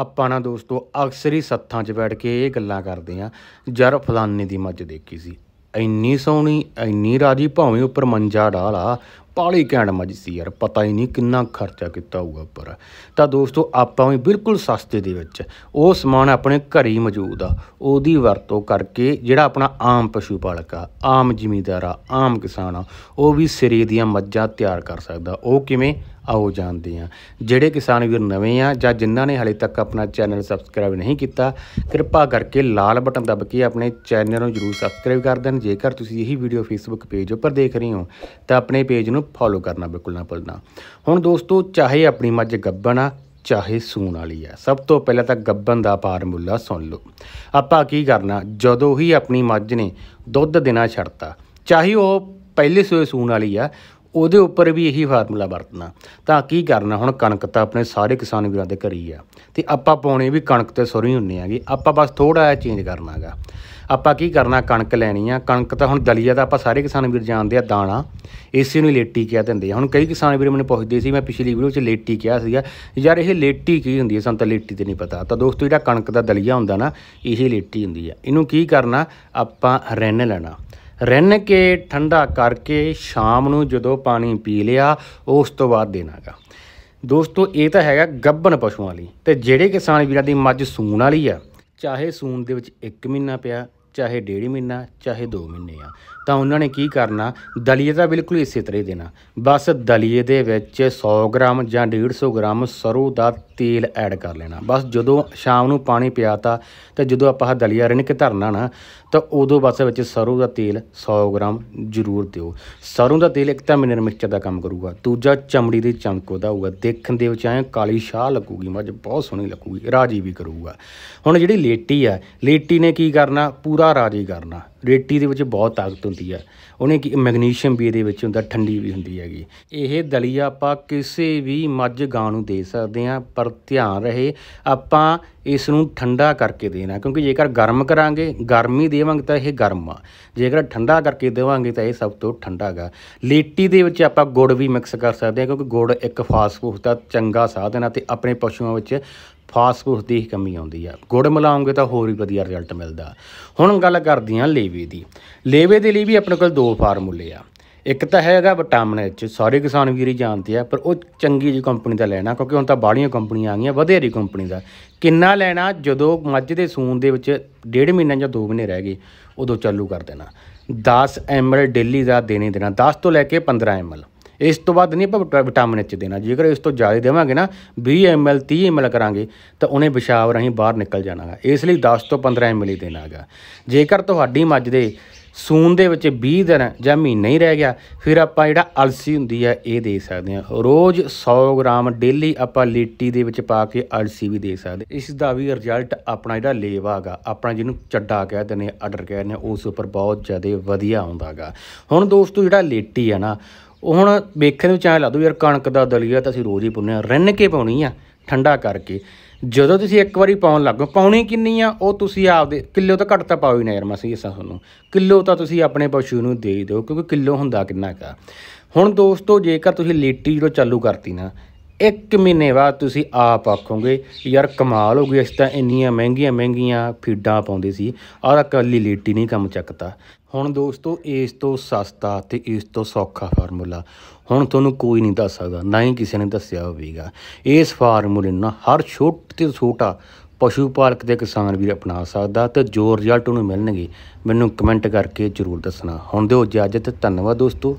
ਆਪਾਂ ਨਾ ਦੋਸਤੋ ਅਕਸਰ ਹੀ ਸੱਥਾਂ 'ਚ ਬੈਠ ਕੇ ਇਹ ਗੱਲਾਂ ਕਰਦੇ ਆ ਜਰ ਫਲਾਨੇ ਦੀ ਮੱਝ ਦੇਖੀ ਸੀ ਇੰਨੀ ਸੋਹਣੀ ਇੰਨੀ ਰਾਜੀ ਭਾਵੇਂ ਉੱਪਰ ਮੰਜਾ ਡਾਲਾ ਪਾਲੀ ਘੈਂਟ ਮੱਝ ਸੀ ਯਾਰ ਪਤਾ ਹੀ ਨਹੀਂ ਕਿੰਨਾ ਖਰਚਾ ਕੀਤਾ ਹੋਊਗਾ ਪਰ ਤਾਂ ਦੋਸਤੋ ਆਪਾਂ ਵੀ ਬਿਲਕੁਲ ਸਸਤੇ ਦੇ ਵਿੱਚ ਉਹ ਸਮਾਨ ਆਪਣੇ ਘਰ ਹੀ ਮੌਜੂਦ ਆ ਉਹਦੀ ਵਰਤੋਂ ਕਰਕੇ ਜਿਹੜਾ ਆਪਣਾ ਆਮ ਪਸ਼ੂ ਪਾਲਕ ਆ ਆਮ ਜ਼ਿਮੀਦਾਰ ਆ ਆਮ ਕਿਸਾਨ ਆ ਉਹ ਵੀ ਸਿਰੇ ਦੀਆਂ ਮੱਝਾਂ ਤਿਆਰ ਕਰ ਸਕਦਾ ਉਹ ਕਿਵੇਂ ਆਓ ਜਾਣਦੇ ਆ ਜਿਹੜੇ ਕਿਸਾਨ ਵੀਰ ਨਵੇਂ ਆ ਜਾਂ ਜਿਨ੍ਹਾਂ ਨੇ ਹਾਲੇ ਤੱਕ ਆਪਣਾ ਚੈਨਲ ਸਬਸਕ੍ਰਾਈਬ ਨਹੀਂ ਕੀਤਾ ਕਿਰਪਾ ਕਰਕੇ ਲਾਲ ਬਟਨ ਦਬ ਕੇ ਆਪਣੇ ਚੈਨਲ ਨੂੰ ਜਰੂਰ ਸਬਸਕ੍ਰਾਈਬ ਕਰ ਦੇਣ ਜੇਕਰ ਤੁਸੀਂ ਇਹੀ ਵੀਡੀਓ ਫੇਸਬੁੱਕ ਪੇਜ ਉੱਪਰ ਦੇਖ ਰਹੇ ਹੋ ਤਾਂ ਆਪਣੇ ਪੇਜ ਨੂੰ ਫੋਲੋ ਕਰਨਾ ਬਿਲਕੁਲ ਨਾ ਭੁੱਲਣਾ ਹੁਣ ਦੋਸਤੋ ਚਾਹੇ ਆਪਣੀ ਮੱਝ ਗੱਬਣ ਆ ਚਾਹੇ ਸੂਣ ਵਾਲੀ ਆ ਸਭ ਤੋਂ ਪਹਿਲਾਂ ਤਾਂ ਗੱਬਣ ਦਾ ਫਾਰਮੂਲਾ ਸੁਣ ਲਓ ਆਪਾਂ ਕੀ ਕਰਨਾ ਜਦੋਂ ਹੀ ਆਪਣੀ ਮੱਝ ਨੇ ਦੁੱਧ ਦੇਣਾ ਛੱਡਤਾ ਚਾਹੇ ਉਹ ਪਹਿਲੇ ਸੂਏ ਸੂਣ ਵਾਲੀ ਆ ਉਹਦੇ ਉੱਪਰ ਵੀ ਇਹੀ ਫਾਰਮੂਲਾ ਵਰਤਣਾ ਤਾਂ ਕੀ ਕਰਨਾ ਹੁਣ ਕਣਕ ਤਾਂ ਆਪਣੇ ਸਾਰੇ ਕਿਸਾਨ ਵੀਰਾਂ ਦੇ ਘਰੀ ਆ ਤੇ ਆਪਾਂ ਪਾਉਣੇ ਵੀ ਕਣਕ ਤੇ ਸੋਰੀ ਹੁੰਨੇ ਆਗੇ ਆਪਾਂ ਬਸ ਥੋੜਾ ਜਿਹਾ ਚੇਂਜ ਕਰਨਾਗਾ ਆਪਾਂ ਕੀ ਕਰਨਾ ਕਣਕ ਲੈਣੀ ਆ ਕਣਕ ਤਾਂ ਹੁਣ ਦਲੀਆ ਤਾਂ ਆਪਾਂ ਸਾਰੇ ਕਿਸਾਨ ਵੀਰ ਜਾਣਦੇ ਆ ਦਾਣਾ ਇਸੇ ਨੂੰ ਲੇਟੀ ਕਿਹਾ ਦਿੰਦੇ ਆ ਹੁਣ ਕਈ ਕਿਸਾਨ ਵੀਰ ਮੈਨੂੰ ਪੁੱਛਦੇ ਸੀ ਮੈਂ ਪਿਛਲੀ ਵੀਡੀਓ 'ਚ ਲੇਟੀ ਕਿਹਾ ਸੀਗਾ ਯਾਰ ਇਹ ਲੇਟੀ ਕੀ ਹੁੰਦੀ ਹੈ ਸਾਨੂੰ ਤਾਂ ਲੇਟੀ ਤੇ ਨਹੀਂ ਪਤਾ ਤਾਂ ਦੋਸਤੋ ਜਿਹੜਾ ਕਣਕ ਦਾ ਦਲੀਆ ਹੁੰਦਾ ਨਾ ਇਹੇ ਲੇਟੀ ਹੁੰਦੀ ਆ ਇਹਨੂੰ ਕੀ ਕਰਨਾ ਆਪਾਂ ਰੈਨ ਲੈਣਾ ਰਿੰਨ ਕੇ ਠੰਡਾ ਕਰਕੇ ਸ਼ਾਮ ਨੂੰ ਜਦੋਂ ਪਾਣੀ ਪੀ ਲਿਆ ਉਸ ਤੋਂ ਬਾਅਦ ਦੇਣਾਗਾ ਦੋਸਤੋ ਇਹ ਤਾਂ ਹੈਗਾ ਗੱਬਨ ਪਸ਼ੂਆਂ ਲਈ ਤੇ ਜਿਹੜੇ ਕਿਸਾਨ ਵੀਰਾਂ ਦੀ ਮੱਝ ਸੂਣ ਵਾਲੀ ਆ ਚਾਹੇ ਸੂਣ ਦੇ ਵਿੱਚ 1 ਮਹੀਨਾ ਪਿਆ ਚਾਹੇ ਡੇਢ ਮਹੀਨਾ ਚਾਹੇ 2 ਮਹੀਨੇ ਆ ਤਾਂ ਉਹਨਾਂ ਨੇ ਕੀ ਕਰਨਾ ਦਲੀਏ ਦਾ ਬਿਲਕੁਲ ਇਸੇ ਤਰ੍ਹਾਂ ਹੀ ਦੇਣਾ ਬਸ ਦਲੀਏ ਦੇ ਵਿੱਚ 100 ਗ੍ਰਾਮ ਜਾਂ 150 ਗ੍ਰਾਮ ਸਰੋਂ ਦਾ ਤੇਲ ਐਡ ਕਰ ਲੈਣਾ ਬਸ ਜਦੋਂ ਸ਼ਾਮ ਨੂੰ ਪਾਣੀ ਪਿਆਤਾ ਤੇ ਜਦੋਂ ਆਪਾਂ ਆ ਦਲੀਆ ਰਿੰਨ ਧਰਨਾ ਨਾ ਤਾਂ ਉਦੋਂ ਬਸ ਵਿੱਚ ਸਰੋਂ ਦਾ ਤੇਲ 100 ਗ੍ਰਾਮ ਜ਼ਰੂਰ ਦਿਓ ਸਰੋਂ ਦਾ ਤੇਲ ਇੱਕ ਤਾਂ ਮਿਨਰਲ ਮਿਕਸਚਰ ਦਾ ਕੰਮ ਕਰੂਗਾ ਦੂਜਾ ਚਮੜੀ ਦੇ ਚਮਕ ਵਧਾਊਗਾ ਦੇਖਣ ਦੇ ਵਿੱਚ ਐ ਕਾਲੀ ਸ਼ਾਹ ਲੱਗੂਗੀ ਮੱਝ ਬਹੁਤ ਸੋਹਣੀ ਲੱਗੂਗੀ ਰਾਜੀ ਵੀ ਕਰੂਗਾ ਹੁਣ ਜਿਹੜੀ ਲੇਟੀ ਆ ਲੇਟੀ ਨੇ ਕੀ ਕਰਨਾ ਪੂਰਾ ਚੂੜਾ ਰਾਜੀ ਕਰਨਾ ਰੇਟੀ ਦੇ ਵਿੱਚ ਬਹੁਤ ਤਾਕਤ ਹੁੰਦੀ ਹੈ ਉਹਨੇ ਕਿ ਮੈਗਨੀਸ਼ੀਅਮ ਵੀ ਇਹਦੇ ਵਿੱਚ ਹੁੰਦਾ ਠੰਡੀ ਵੀ ਹੁੰਦੀ ਹੈਗੀ ਇਹ ਦਲੀਆ ਆਪਾਂ ਕਿਸੇ ਵੀ ਮੱਝ ਗਾਂ ਨੂੰ ਦੇ ਸਕਦੇ ਹਾਂ ਪਰ ਧਿਆਨ ਰਹੇ ਆਪਾਂ ਇਸ ਨੂੰ ਠੰਡਾ ਕਰਕੇ ਦੇਣਾ ਕਿਉਂਕਿ ਜੇਕਰ ਗਰਮ ਕਰਾਂਗੇ ਗਰਮੀ ਦੇਵਾਂਗੇ ਤਾਂ ਇਹ ਗਰਮ ਆ ਜੇਕਰ ਠੰਡਾ ਕਰਕੇ ਦੇਵਾਂਗੇ ਤਾਂ ਇਹ ਸਭ ਤੋਂ ਠੰਡਾ ਹੈਗਾ ਲੇਟੀ ਦੇ ਵਿੱਚ ਆਪਾਂ ਗੁੜ ਵੀ ਮਿਕਸ ਕਰ ਸਕਦੇ ਹਾਂ ਕਿਉਂਕਿ ਗੁੜ ਇੱਕ ਫਾਸਫੂਸ ਦਾ ਚੰਗਾ ਸਾਧਨ ਆ ਤੇ ਆਪਣੇ ਪਸ਼ੂਆਂ ਵਿੱਚ ਫਾਸਫੋਰਸ ਦੀ ਕਮੀ ਆਉਂਦੀ ਆ ਗੁੜ ਮਿਲਾਉਂਗੇ ਤਾਂ ਹੋਰ ਹੀ ਵਧੀਆ ਰਿਜ਼ਲਟ ਮਿਲਦਾ ਹੁਣ ਗੱਲ ਕਰਦੇ ਹਾਂ ਲੇਵੇ ਦੀ ਲੇਵੇ ਦੇ ਲਈ ਵੀ ਆਪਣੇ ਕੋਲ ਦੋ ਫਾਰਮੂਲੇ ਆ ਇੱਕ ਤਾਂ ਹੈਗਾ ਵਿਟਾਮਿਨ ਐਚ ਸਾਰੇ ਕਿਸਾਨ ਵੀਰ ਹੀ ਜਾਣਦੇ ਆ ਪਰ ਉਹ ਚੰਗੀ ਜੀ ਕੰਪਨੀ ਦਾ ਲੈਣਾ ਕਿਉਂਕਿ ਹੁਣ ਤਾਂ ਬਾਹਲੀਆਂ ਕੰਪਨੀਆਂ ਆ ਗਈਆਂ ਵਧੇਰੀ ਕੰਪਨੀ ਦਾ ਕਿੰਨਾ ਲੈਣਾ ਜਦੋਂ ਮੱਝ ਦੇ ਸੂਨ ਦੇ ਵਿੱਚ ਡੇਢ ਮਹੀਨਾ ਜਾਂ 2 ਮਹੀਨੇ ਰਹਿ ਗਏ ਉਦੋਂ ਚਾਲੂ ਕਰ ਦੇਣਾ 10 ਐਮਐਲ ਡੇਲੀ ਦਾ ਦੇਣੇ ਦੇਣਾ 10 ਤੋਂ ਲੈ ਕੇ 15 ਐਮਐਲ ਇਸ ਤੋਂ ਬਾਅਦ ਨਹੀਂ ਆਪਾਂ ਵਿਟਾਮਿਨ ਚ ਦੇਣਾ ਜੇਕਰ ਇਸ ਤੋਂ ਜ਼ਿਆਦਾ ਦੇਵਾਂਗੇ ਨਾ 20 ml 30 ml ਕਰਾਂਗੇ ਤਾਂ ਉਹਨੇ ਪਿਸ਼ਾਬ ਰਹੀਂ ਬਾਹਰ ਨਿਕਲ ਜਾਣਾਗਾ ਇਸ ਲਈ 10 ਤੋਂ 15 ml ਦੇਣਾਗਾ ਜੇਕਰ ਤੁਹਾਡੀ ਮੱਝ ਦੇ ਸੂਨ ਦੇ ਵਿੱਚ 20 ਦਿਨ ਜਾਂ ਮਹੀਨਾ ਹੀ ਰਹਿ ਗਿਆ ਫਿਰ ਆਪਾਂ ਜਿਹੜਾ ਅਲਸੀ ਹੁੰਦੀ ਹੈ ਇਹ ਦੇ ਸਕਦੇ ਹਾਂ ਰੋਜ਼ 100 ਗ੍ਰਾਮ ਡੇਲੀ ਆਪਾਂ ਲੀਟੀ ਦੇ ਵਿੱਚ ਪਾ ਕੇ ਅਲਸੀ ਵੀ ਦੇ ਸਕਦੇ ਇਸ ਦਾ ਵੀ ਰਿਜ਼ਲਟ ਆਪਣਾ ਜਿਹੜਾ ਲੇਵਾਗਾ ਆਪਣਾ ਜਿਹਨੂੰ ਚੱਡਾ ਕਹਿੰਦੇ ਨੇ ਆਰਡਰ ਕਹਿੰਦੇ ਨੇ ਉਸ ਉੱਪਰ ਬਹੁਤ ਜ਼ਿਆਦਾ ਵਧੀਆ ਆਉਂਦਾਗਾ ਹੁਣ ਦੋਸਤੋ ਜਿਹੜਾ ਲੀਟੀ ਹੈ ਨਾ ਉਹ ਹੁਣ ਵੇਖਣ ਨੂੰ ਚਾਹ ਲਾ ਦੋ ਯਾਰ ਕਣਕ ਦਾ ਦਲੀਆ ਤਾਂ ਅਸੀਂ ਰੋਜ਼ ਹੀ ਪੁੰਨੇ ਆ ਰਿੰਨ ਕੇ ਪਾਉਣੀ ਆ ਠੰਡਾ ਕਰਕੇ ਜਦੋਂ ਤੁਸੀਂ ਇੱਕ ਵਾਰੀ ਪਾਉਣ ਲੱਗੋ ਪਾਉਣੀ ਕਿੰਨੀ ਆ ਉਹ ਤੁਸੀਂ ਆਪਦੇ ਕਿਲੋ ਤਾਂ ਘੱਟ ਤਾਂ ਪਾਓ ਹੀ ਨਾ ਯਾਰ ਮਸੀ ਇਸਾ ਤੁਹਾਨੂੰ ਕਿਲੋ ਤਾਂ ਤੁਸੀਂ ਆਪਣੇ ਪਸ਼ੂ ਨੂੰ ਦੇ ਦਿਓ ਕਿਉਂਕਿ ਕਿਲੋ ਹੁੰਦਾ ਕਿੰਨਾ ਕਾ ਹੁਣ ਦੋਸਤੋ ਜੇਕਰ ਤੁਸੀਂ ਲੇਟੀ ਜਿਹੜਾ ਚਾਲੂ ਕਰਤੀ ਨਾ ਇੱਕ ਮਹੀਨੇ ਬਾਅਦ ਤੁਸੀਂ ਆਪ ਆਖੋਗੇ ਯਾਰ ਕਮਾਲ ਹੋ ਗਿਆ ਇਸ ਤਾਂ ਇੰਨੀਆਂ ਮਹਿੰਗੀਆਂ ਮਹਿੰਗੀਆਂ ਫੀਡਾਂ ਪਾਉਂਦੇ ਸੀ ਔਰ ਇਕੱਲੀ ਲੇਟੀ ਨਹੀਂ ਕੰਮ ਚੱਕਦਾ ਹੁਣ ਦੋਸਤੋ ਇਸ ਤੋਂ ਸਸਤਾ ਤੇ ਇਸ ਤੋਂ ਸੌਖਾ ਫਾਰਮੂਲਾ ਹੁਣ ਤੁਹਾਨੂੰ ਕੋਈ ਨਹੀਂ ਦੱਸ ਸਕਦਾ ਨਾ ਹੀ ਕਿਸੇ ਨੇ ਦੱਸਿਆ ਹੋਵੇਗਾ ਇਸ ਫਾਰਮੂਲੇ ਨਾਲ ਹਰ ਛੋਟੇ ਤੇ ਛੋਟਾ ਪਸ਼ੂ ਪਾਲਕ ਦੇ ਕਿਸਾਨ ਵੀ ਅਪਣਾ ਸਕਦਾ ਤੇ ਜੋ ਰਿਜ਼ਲਟ ਉਹਨੂੰ ਮਿਲਣਗੇ ਮੈਨੂੰ ਕਮੈਂਟ ਕਰਕੇ ਜ਼ਰੂਰ ਦੱਸਣਾ ਹੁਣ ਦਿਓ ਇਜਾਜ਼ਤ ਧੰਨਵਾਦ ਦੋਸਤੋ